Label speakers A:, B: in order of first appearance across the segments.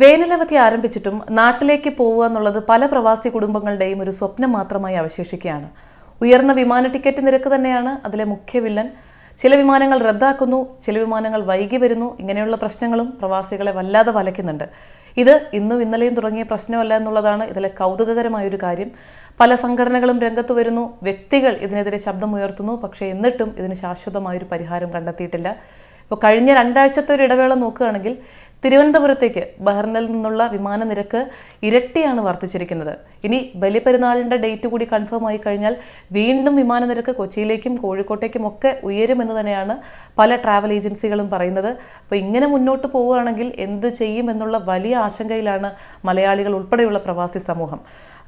A: വേനലവധി ആരംഭിച്ചിട്ടും നാട്ടിലേക്ക് പോവുക എന്നുള്ളത് പല പ്രവാസി കുടുംബങ്ങളുടെയും ഒരു സ്വപ്നം മാത്രമായി അവശേഷിക്കുകയാണ് ഉയർന്ന വിമാന ടിക്കറ്റ് നിരക്ക് തന്നെയാണ് അതിലെ മുഖ്യ വില്ലൻ ചില വിമാനങ്ങൾ റദ്ദാക്കുന്നു ചില വിമാനങ്ങൾ വൈകി വരുന്നു ഇങ്ങനെയുള്ള പ്രശ്നങ്ങളും പ്രവാസികളെ വല്ലാതെ വലയ്ക്കുന്നുണ്ട് ഇത് ഇന്നും ഇന്നലെയും തുടങ്ങിയ പ്രശ്നമല്ല എന്നുള്ളതാണ് ഇതിലെ കൗതുകകരമായ ഒരു കാര്യം പല സംഘടനകളും രംഗത്ത് വരുന്നു വ്യക്തികൾ ഇതിനെതിരെ ശബ്ദമുയർത്തുന്നു പക്ഷേ എന്നിട്ടും ഇതിന് ശാശ്വതമായൊരു പരിഹാരം കണ്ടെത്തിയിട്ടില്ല ഇപ്പോൾ കഴിഞ്ഞ രണ്ടാഴ്ചത്തെ ഒരു ഇടവേള നോക്കുകയാണെങ്കിൽ തിരുവനന്തപുരത്തേക്ക് ബഹ്റിനിൽ നിന്നുള്ള വിമാന നിരക്ക് ഇരട്ടിയാണ് വർദ്ധിച്ചിരിക്കുന്നത് ഇനി ബലിപെരുന്നാളിൻ്റെ ഡേറ്റ് കൂടി കൺഫേം ആയി കഴിഞ്ഞാൽ വീണ്ടും വിമാന നിരക്ക് കൊച്ചിയിലേക്കും കോഴിക്കോട്ടേക്കും ഒക്കെ ഉയരുമെന്ന് തന്നെയാണ് പല ട്രാവൽ ഏജൻസികളും പറയുന്നത് അപ്പോൾ ഇങ്ങനെ മുന്നോട്ട് പോവുകയാണെങ്കിൽ എന്ത് ചെയ്യുമെന്നുള്ള വലിയ ആശങ്കയിലാണ് മലയാളികൾ ഉൾപ്പെടെയുള്ള പ്രവാസി സമൂഹം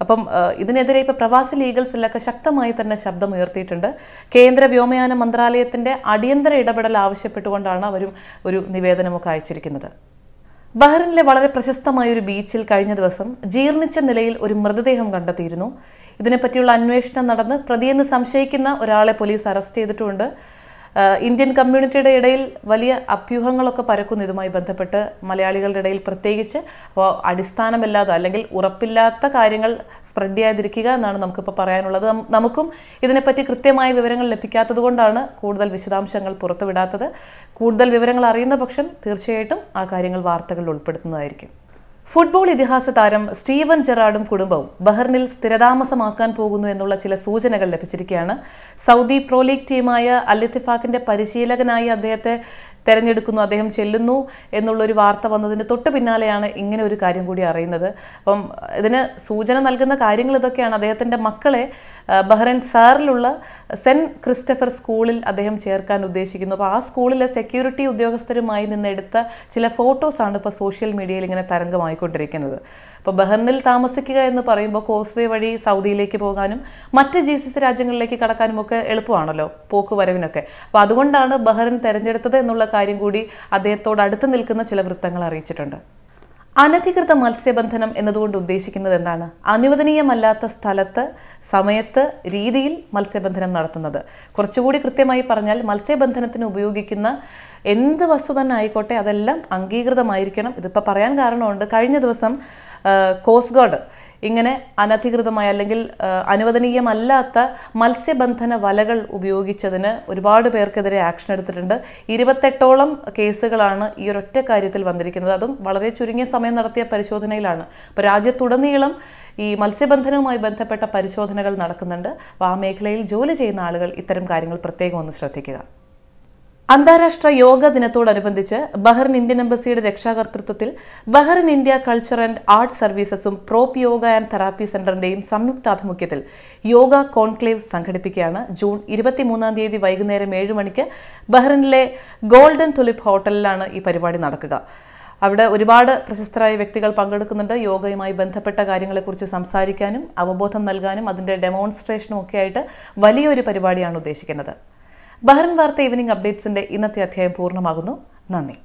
A: അപ്പം ഇതിനെതിരെ ഇപ്പോൾ പ്രവാസി ലീഗൽസിലൊക്കെ ശക്തമായി തന്നെ ശബ്ദമുയർത്തിയിട്ടുണ്ട് കേന്ദ്ര വ്യോമയാന മന്ത്രാലയത്തിൻ്റെ അടിയന്തര ഇടപെടൽ ആവശ്യപ്പെട്ടുകൊണ്ടാണ് അവരും ഒരു നിവേദനമൊക്കെ അയച്ചിരിക്കുന്നത് ബഹ്റിനിലെ വളരെ പ്രശസ്തമായ ഒരു ബീച്ചിൽ കഴിഞ്ഞ ദിവസം ജീർണിച്ച നിലയിൽ ഒരു മൃതദേഹം കണ്ടെത്തിയിരുന്നു ഇതിനെപ്പറ്റിയുള്ള അന്വേഷണം നടന്ന് പ്രതിയെന്ന് സംശയിക്കുന്ന ഒരാളെ പോലീസ് അറസ്റ്റ് ചെയ്തിട്ടുണ്ട് ഇന്ത്യൻ കമ്മ്യൂണിറ്റിയുടെ ഇടയിൽ വലിയ അഭ്യൂഹങ്ങളൊക്കെ പരക്കുന്നു ഇതുമായി ബന്ധപ്പെട്ട് മലയാളികളുടെ ഇടയിൽ പ്രത്യേകിച്ച് അപ്പോൾ അടിസ്ഥാനമില്ലാതെ അല്ലെങ്കിൽ ഉറപ്പില്ലാത്ത കാര്യങ്ങൾ സ്പ്രെഡ് ചെയ്യാതിരിക്കുക എന്നാണ് നമുക്കിപ്പോൾ പറയാനുള്ളത് നമുക്കും ഇതിനെപ്പറ്റി കൃത്യമായ വിവരങ്ങൾ ലഭിക്കാത്തത് കൊണ്ടാണ് കൂടുതൽ വിശദാംശങ്ങൾ പുറത്തുവിടാത്തത് കൂടുതൽ വിവരങ്ങൾ അറിയുന്ന പക്ഷം തീർച്ചയായിട്ടും ആ കാര്യങ്ങൾ വാർത്തകളിൽ ഉൾപ്പെടുത്തുന്നതായിരിക്കും ഫുട്ബോൾ ഇതിഹാസ താരം സ്റ്റീവൻ ജെറാർഡും കുടുംബവും ബഹറിനിൽ സ്ഥിരതാമസമാക്കാൻ പോകുന്നു എന്നുള്ള ചില സൂചനകൾ ലഭിച്ചിരിക്കുകയാണ് സൗദി പ്രോ ലീഗ് ടീമായ അൽ ഇത്തിഫാഖിന്റെ പരിശീലകനായി അദ്ദേഹത്തെ തെരഞ്ഞെടുക്കുന്നു അദ്ദേഹം ചെല്ലുന്നു എന്നുള്ളൊരു വാർത്ത വന്നതിന് തൊട്ട് പിന്നാലെയാണ് ഇങ്ങനെ ഒരു കാര്യം കൂടി അറിയുന്നത് അപ്പം ഇതിന് സൂചന നൽകുന്ന കാര്യങ്ങൾ ഇതൊക്കെയാണ് അദ്ദേഹത്തിൻ്റെ മക്കളെ ബഹ്റൈൻ സാറിലുള്ള സെൻറ്റ് ക്രിസ്റ്റഫർ സ്കൂളിൽ അദ്ദേഹം ചേർക്കാൻ ഉദ്ദേശിക്കുന്നു അപ്പോൾ ആ സ്കൂളിലെ സെക്യൂരിറ്റി ഉദ്യോഗസ്ഥരുമായി നിന്നെടുത്ത ചില ഫോട്ടോസാണ് ഇപ്പോൾ സോഷ്യൽ മീഡിയയിൽ ഇങ്ങനെ തരംഗമായിക്കൊണ്ടിരിക്കുന്നത് അപ്പോൾ ബഹ്റിനിൽ താമസിക്കുക എന്ന് പറയുമ്പോൾ കോസ്വേ വഴി സൗദിയിലേക്ക് പോകാനും മറ്റ് ജി സി സി രാജ്യങ്ങളിലേക്ക് കടക്കാനും ഒക്കെ എളുപ്പമാണല്ലോ പോക്കുവരവിനൊക്കെ അപ്പോൾ അതുകൊണ്ടാണ് ബഹ്റിൻ തിരഞ്ഞെടുത്തത് എന്നുള്ള കാര്യം കൂടി അദ്ദേഹത്തോട് അടുത്ത് നിൽക്കുന്ന ചില വൃത്തങ്ങൾ അറിയിച്ചിട്ടുണ്ട് അനധികൃത മത്സ്യബന്ധനം എന്നതുകൊണ്ട് ഉദ്ദേശിക്കുന്നത് എന്താണ് അനുവദനീയമല്ലാത്ത സ്ഥലത്ത് സമയത്ത് രീതിയിൽ മത്സ്യബന്ധനം നടത്തുന്നത് കുറച്ചുകൂടി കൃത്യമായി പറഞ്ഞാൽ മത്സ്യബന്ധനത്തിന് ഉപയോഗിക്കുന്ന എന്ത് വസ്തു തന്നെ ആയിക്കോട്ടെ അതെല്ലാം അംഗീകൃതമായിരിക്കണം ഇതിപ്പോൾ പറയാൻ കാരണമുണ്ട് കഴിഞ്ഞ ദിവസം കോസ്റ്റ് ഗാർഡ് ഇങ്ങനെ അനധികൃതമായ അല്ലെങ്കിൽ അനുവദനീയമല്ലാത്ത മത്സ്യബന്ധന വലകൾ ഉപയോഗിച്ചതിന് ഒരുപാട് പേർക്കെതിരെ ആക്ഷൻ എടുത്തിട്ടുണ്ട് ഇരുപത്തെട്ടോളം കേസുകളാണ് ഈ ഒരൊറ്റ കാര്യത്തിൽ വന്നിരിക്കുന്നത് അതും വളരെ ചുരുങ്ങിയ സമയം നടത്തിയ പരിശോധനയിലാണ് അപ്പോൾ രാജ്യത്തുടനീളം ഈ മത്സ്യബന്ധനവുമായി ബന്ധപ്പെട്ട പരിശോധനകൾ നടക്കുന്നുണ്ട് അപ്പോൾ ആ മേഖലയിൽ ജോലി ചെയ്യുന്ന ആളുകൾ ഇത്തരം കാര്യങ്ങൾ പ്രത്യേകം ഒന്ന് ശ്രദ്ധിക്കുക അന്താരാഷ്ട്ര യോഗ ദിനത്തോടനുബന്ധിച്ച് ബഹ്റിൻ ഇന്ത്യൻ എംബസിയുടെ രക്ഷാകർതൃത്വത്തിൽ Bahrain India culture and art സർവീസസും പ്രോപ് യോഗ ആൻഡ് തെറാപ്പി സെന്ററിന്റെയും സംയുക്താഭിമുഖ്യത്തിൽ യോഗ കോൺക്ലേവ് സംഘടിപ്പിക്കുകയാണ് ജൂൺ ഇരുപത്തിമൂന്നാം തീയതി വൈകുന്നേരം ഏഴ് മണിക്ക് ബഹ്റിനിലെ ഗോൾഡൻ തുലിപ്പ് ഹോട്ടലിലാണ് ഈ പരിപാടി നടക്കുക അവിടെ ഒരുപാട് പ്രശസ്തരായ വ്യക്തികൾ പങ്കെടുക്കുന്നുണ്ട് യോഗയുമായി ബന്ധപ്പെട്ട കാര്യങ്ങളെക്കുറിച്ച് സംസാരിക്കാനും അവബോധം നൽകാനും അതിൻ്റെ ഡെമോൺസ്ട്രേഷനും ഒക്കെ ആയിട്ട് വലിയൊരു പരിപാടിയാണ് ഉദ്ദേശിക്കുന്നത് ബഹ്റിൻ വാർത്ത ഈവനിങ് അപ്ഡേറ്റ്സിന്റെ ഇന്നത്തെ അധ്യായം പൂർണ്ണമാകുന്നു നന്ദി